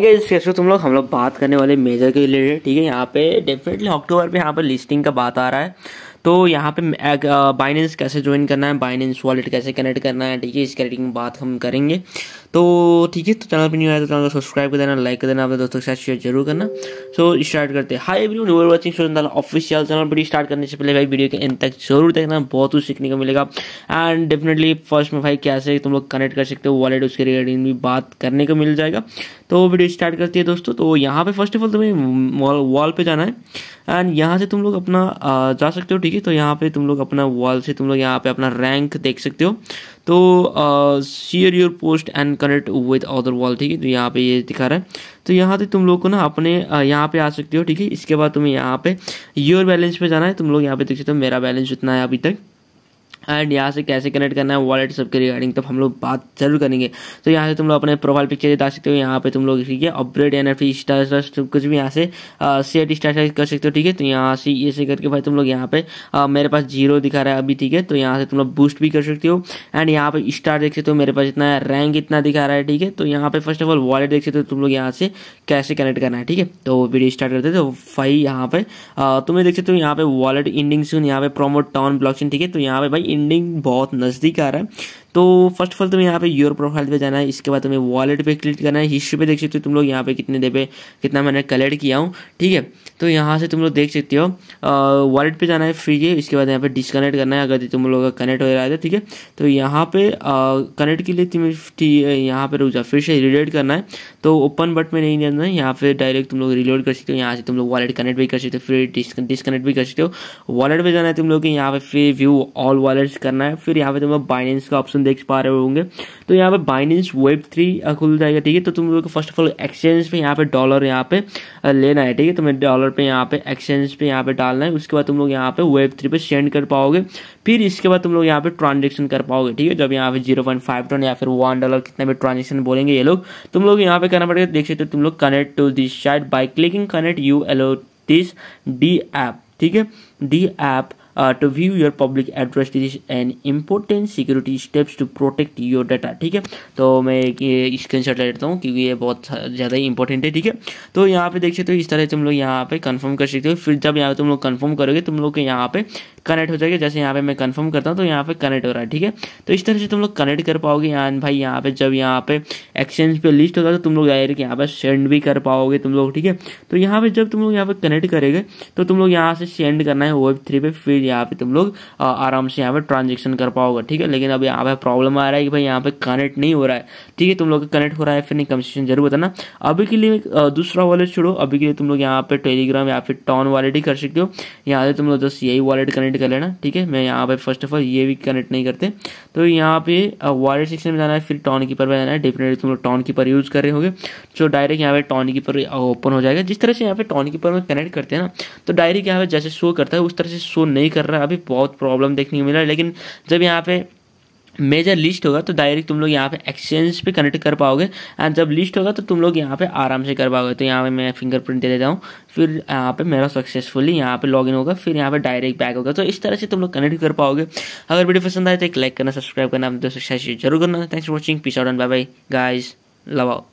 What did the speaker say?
guys तुम लोग हम लोग बात करने वाले मेजर के रिलेटेड ठीक है यहाँ पे डेफिनेटली अक्टूबर पे यहाँ पे लिस्टिंग का बात आ रहा है तो यहाँ पे बाइनेंस uh, कैसे ज्वाइन करना है बाइनेंस वॉलेट कैसे कनेक्ट करना है ठीक है इसके रिलेटिंग बात हम करेंगे तो ठीक है तो चैनल पर न्यू आया तो चैनल को सब्सक्राइब कर देना लाइक कर देना अपने दोस्तों के साथ शेयर जरूर करना सो so, स्टार्ट करते हैं हाई एवरी न्यूर watching official channel video start करने से पहले भाई वीडियो के एंड तक जरूर देखना बहुत कुछ सीखने को मिलेगा एंड डेफिनेटली फर्स्ट में भाई कैसे तुम लोग कनेक्ट कर सकते हो वॉलेट उसके रिगार्डिंग भी बात करने को मिल जाएगा तो वो वीडियो स्टार्ट करती है दोस्तों तो यहाँ पे फर्स्ट ऑफ ऑल तुम्हें वॉल वॉल पे जाना है एंड यहाँ से तुम लोग अपना जा सकते हो ठीक है तो यहाँ पे तुम लोग अपना वॉल से तुम लोग यहाँ पे अपना रैंक देख सकते हो तो share your post and connect with other wall ठीक है तो यहाँ पे ये दिखा रहा है तो यहाँ से तुम लोग को ना अपने यहाँ पे आ सकते हो ठीक है इसके बाद तुम्हें यहाँ पे योर बैलेंस पे जाना है तुम लोग यहाँ पे देख सकते हो मेरा बैलेंस जितना है अभी तक एंड यहाँ से कैसे कनेक्ट करना है वॉलेट सबके रिगार्डिंग तब हम लोग बात जरूर करेंगे तो यहाँ से तुम लोग अपने प्रोफाइल पिक्चर डाल सकते हो यहाँ पे तुम लोग ठीक है अपग्रेड एन एफ सब कुछ भी यहाँ से सेट स्टार्ट कर सकते हो ठीक है तो यहाँ से से करके भाई तुम लोग यहाँ पे आ, मेरे पास जीरो दिखा रहा है अभी ठीक है तो यहाँ से तुम लोग बूस्ट भी कर सकते हो एंड यहाँ पे स्टार देख सकते हो मेरे पास इतना रैंक इतना दिखा रहा है ठीक है तो यहाँ पे फर्स्ट ऑफ ऑल वॉलेट देख सकते हो तुम लोग यहाँ से कैसे कनेक्ट करना है ठीक है तो वीडियो स्टार्ट करते तो भाई यहाँ पे तुम्हें देख सकते हो यहाँ पे वॉलेट इंडिंग सून यहाँ पे प्रोमोट टाउन ब्लॉक ठीक है तो यहाँ पे भाई एंडिंग बहुत नज़दीक आ रहा है तो फर्स्ट ऑफ ऑल तुम्हें यहाँ पे योर प्रोफाइल पे जाना है इसके बाद तुम्हें वॉलेट पे क्लिक करना है हिस्ट्री पे देख सकते हो तुम लोग यहाँ पे कितने देर पे कितना मैंने कलेक्ट किया हूँ ठीक है तो यहाँ से तुम लोग देख सकते हो वॉलेट पे जाना है फ्री के इसके बाद यहाँ पे डिसकनेक्ट करना है अगर तुम लोग का कनेक्ट हो रहा है तो, ठीक है तो यहाँ पे कनेक्ट के लिए तुम्हें यहाँ पे रुक जाओ फिर से रिलेट करना है तो ओपन बट में नहीं जाना है यहाँ पे डायरेक्ट तुम लोग रिलोड कर सकते हो यहाँ से तुम लोग वॉलेट कनेक्ट भी कर सकते हो फिर डिसकनेक्ट भी कर सकते हो वॉलेट पर जाना है तुम लोग यहाँ पे फिर व्यू ऑल वॉलेट्स करना है फिर यहाँ पे तुम लोग बाइनेंस का ऑप्शन तुम देख पा रहे होंगे तो यहाँ पे बाइनेंस वेब थ्री खुल जाएगा ठीक है तो तुम लोग फर्स्ट ऑफ ऑल एक्सचेंज पे यहाँ पे डॉलर यहाँ पे लेना है ठीक है तुम्हें डॉलर पे यहाँ पे एक्सचेंज पे यहाँ पे डालना है उसके बाद तुम लोग यहाँ पे वेब थ्री पे सेंड कर पाओगे फिर इसके बाद तुम लोग यहाँ पे ट्रांजेक्शन कर पाओगे ठीक है जब यहाँ पे जीरो पॉइंट या फिर वन डॉलर कितना भी ट्रांजेक्शन बोलेंगे ये लोग तुम लोग यहाँ पे करना पड़ेगा देख सकते हो तुम लोग connect to this site by clicking connect you allow this the app ठीक है the app uh, to view your public this is an important security steps to protect your data ठीक है तो मैं ये स्क्रीन शॉट ले लेता हूँ क्योंकि ये बहुत ज़्यादा ही इंपॉर्टेंट है ठीक है तो यहाँ पे देख सकते हो इस तरह तुम लोग यहाँ पे कंफर्म कर सकते हो फिर जब यहाँ पे तुम लोग कंफर्म करोगे तुम लोग के यहाँ पे कनेक्ट हो जाएगा जैसे यहाँ पे मैं कंफर्म करता हूँ तो यहाँ पे कनेक्ट हो रहा है ठीक है तो इस तरह से तुम लोग कनेक्ट कर पाओगे यहाँ भाई यहाँ पे जब यहाँ पे एक्सचेंज पे लिस्ट होगा तो तुम लोग जाहिर यहाँ पे सेंड भी कर पाओगे तुम लोग ठीक है तो यहाँ पे जब तुम लोग यहाँ पे कनेक्ट करेंगे तो तुम लोग यहाँ से सेंड करना है वेब थ्री पे फिर फिर यहाँ पे तुम लोग आराम से यहाँ पे ट्रांजेक्शन कर पाओगे ठीक है लेकिन अब यहाँ पे प्रॉब्लम आ रहा है कि भाई यहाँ पे कनेक्ट नहीं हो रहा है ठीक है तुम लोग कनेक्ट हो रहा है फिर नहीं कंसेशन जरूर बताना अभी के लिए दूसरा वॉलेट छोड़ो अभी के लिए तुम लोग यहाँ पे टेलीग्राम या फिर टॉन वॉलेट ही कर सकते हो यहाँ से तुम लोग जस्ट यही वॉलेट कनेक्ट कर लेना ठीक है मैं यहाँ पे फर्स्ट ऑफ ऑल ये भी कनेक्ट नहीं करते तो यहाँ पे वॉलेट सेक्शन में जाना है फिर टॉन कीपर में जाना है डेफिनेटली तुम लोग टॉन कीपर यूज़ कर रहे होगे तो डायरेक्ट यहाँ पे टॉन कीपर ओपन हो जाएगा जिस तरह से यहाँ पे टॉन कीपर में कनेक्ट करते हैं ना तो डायरेक्ट यहाँ पे जैसे शो करता है उस तरह से शो नहीं कर रहा है अभी बहुत प्रॉब्लम देखने को मिला है लेकिन जब यहाँ पे मेजर लिस्ट होगा तो डायरेक्ट तुम लोग यहाँ पे एक्सचेंज पे कनेक्ट कर पाओगे एंड जब लिस्ट होगा तो तुम लोग यहाँ पे आराम से कर पाओगे तो यहाँ पे मैं फिंगरप्रिंट दे देता हूँ फिर यहाँ पे मेरा सक्सेसफुली यहाँ पे लॉगिन होगा फिर यहाँ पे डायरेक्ट बैक होगा तो इस तरह से तुम लोग कनेक्ट कर पाओगे अगर वीडियो पसंद आए तो एक लाइक करना सब्सक्राइब करना दोस्तों जरूर करना thanks for watching peace out and bye bye guys love out